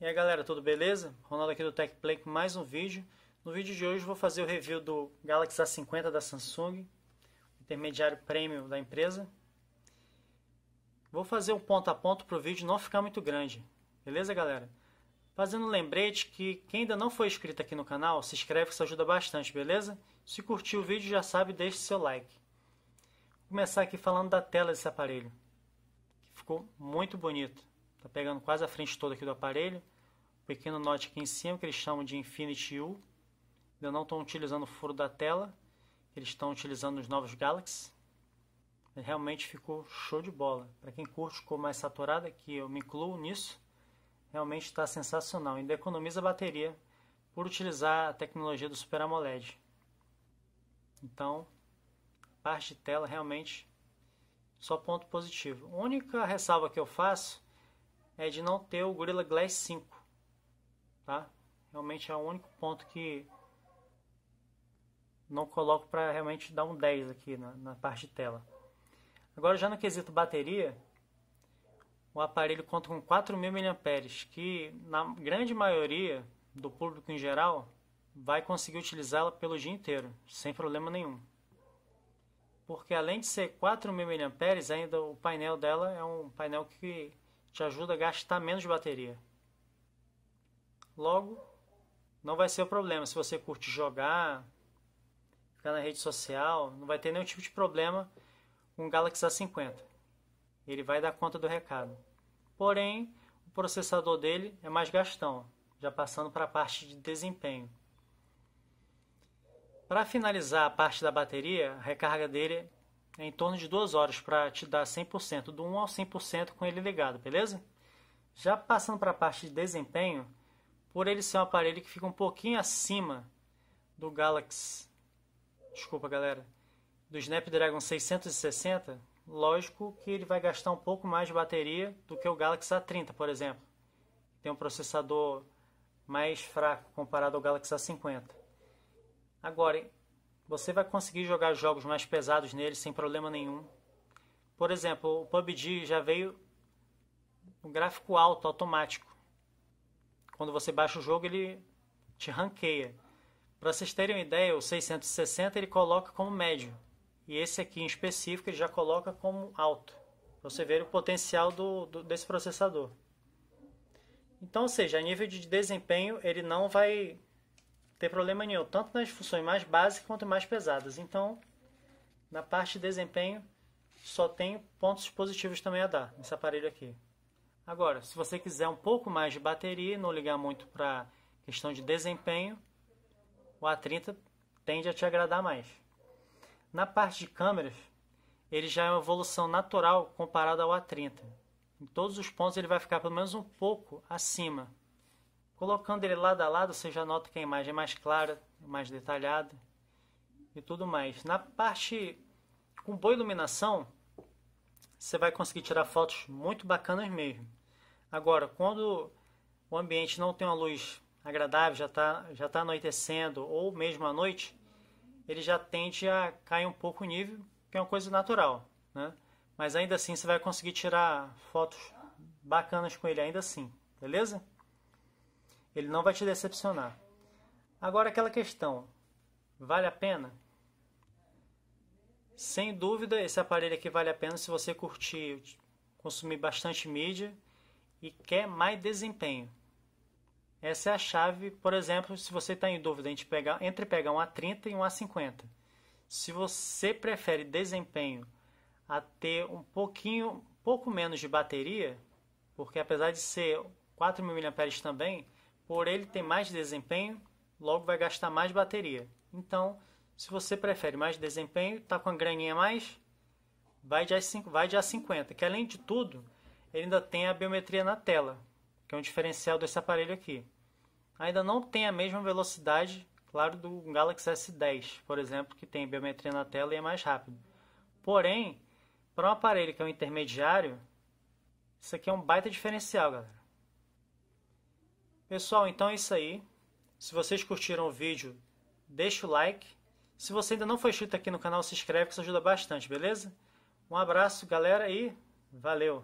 E aí galera, tudo beleza? Ronaldo aqui do TechPlay com mais um vídeo. No vídeo de hoje vou fazer o review do Galaxy A50 da Samsung, intermediário premium da empresa. Vou fazer um ponto a ponto para o vídeo não ficar muito grande, beleza galera? Fazendo um lembrete que quem ainda não foi inscrito aqui no canal, se inscreve que isso ajuda bastante, beleza? Se curtiu o vídeo já sabe, deixe seu like. Vou começar aqui falando da tela desse aparelho, que ficou muito bonito. Está pegando quase a frente toda aqui do aparelho. Pequeno note aqui em cima que eles chamam de Infinity U. Ainda não estão utilizando o furo da tela. Eles estão utilizando nos novos Galaxy. Realmente ficou show de bola. Para quem curte cor mais saturada, é que eu me incluo nisso, realmente está sensacional. Ainda economiza bateria por utilizar a tecnologia do Super AMOLED. Então, parte de tela realmente só ponto positivo. A única ressalva que eu faço é de não ter o Gorilla Glass 5, tá? Realmente é o único ponto que não coloco para realmente dar um 10 aqui na, na parte de tela. Agora já no quesito bateria, o aparelho conta com 4.000 mAh, que na grande maioria do público em geral vai conseguir utilizá-la pelo dia inteiro, sem problema nenhum. Porque além de ser 4.000 mAh, ainda o painel dela é um painel que te ajuda a gastar menos bateria. Logo, não vai ser o problema. Se você curte jogar, ficar na rede social, não vai ter nenhum tipo de problema com o Galaxy A50. Ele vai dar conta do recado. Porém, o processador dele é mais gastão, já passando para a parte de desempenho. Para finalizar a parte da bateria, a recarga dele é em torno de duas horas para te dar 100%, do 1 ao 100% com ele ligado, beleza? Já passando para a parte de desempenho, por ele ser um aparelho que fica um pouquinho acima do Galaxy, desculpa galera, do Snapdragon 660, lógico que ele vai gastar um pouco mais de bateria do que o Galaxy A30, por exemplo. Tem um processador mais fraco comparado ao Galaxy A50. Agora, você vai conseguir jogar jogos mais pesados nele sem problema nenhum. Por exemplo, o PUBG já veio um gráfico alto automático. Quando você baixa o jogo, ele te ranqueia. Para vocês terem uma ideia, o 660 ele coloca como médio. E esse aqui em específico ele já coloca como alto. Pra você ver o potencial do, do, desse processador. Então, ou seja, a nível de desempenho ele não vai tem problema nenhum, tanto nas funções mais básicas quanto mais pesadas. Então, na parte de desempenho, só tem pontos positivos também a dar nesse aparelho aqui. Agora, se você quiser um pouco mais de bateria e não ligar muito para questão de desempenho, o A30 tende a te agradar mais. Na parte de câmeras, ele já é uma evolução natural comparado ao A30. Em todos os pontos ele vai ficar pelo menos um pouco acima Colocando ele lado a lado, você já nota que a imagem é mais clara, mais detalhada e tudo mais. Na parte com boa iluminação, você vai conseguir tirar fotos muito bacanas mesmo. Agora, quando o ambiente não tem uma luz agradável, já está já tá anoitecendo ou mesmo à noite, ele já tende a cair um pouco o nível, que é uma coisa natural, né? Mas ainda assim você vai conseguir tirar fotos bacanas com ele ainda assim, beleza? Ele não vai te decepcionar. Agora aquela questão, vale a pena? Sem dúvida, esse aparelho aqui vale a pena se você curtir, consumir bastante mídia e quer mais desempenho. Essa é a chave, por exemplo, se você está em dúvida entre pegar, entre pegar um A30 e um A50. Se você prefere desempenho a ter um pouquinho, pouco menos de bateria, porque apesar de ser 4.000 mAh também, por ele tem mais desempenho, logo vai gastar mais bateria. Então, se você prefere mais desempenho, tá com a graninha mais, vai de A50, vai de A50 que além de tudo, ele ainda tem a biometria na tela, que é um diferencial desse aparelho aqui. Ainda não tem a mesma velocidade, claro, do Galaxy S10, por exemplo, que tem biometria na tela e é mais rápido. Porém, para um aparelho que é um intermediário, isso aqui é um baita diferencial, galera. Pessoal, então é isso aí. Se vocês curtiram o vídeo, deixa o like. Se você ainda não foi inscrito aqui no canal, se inscreve que isso ajuda bastante, beleza? Um abraço, galera, e valeu!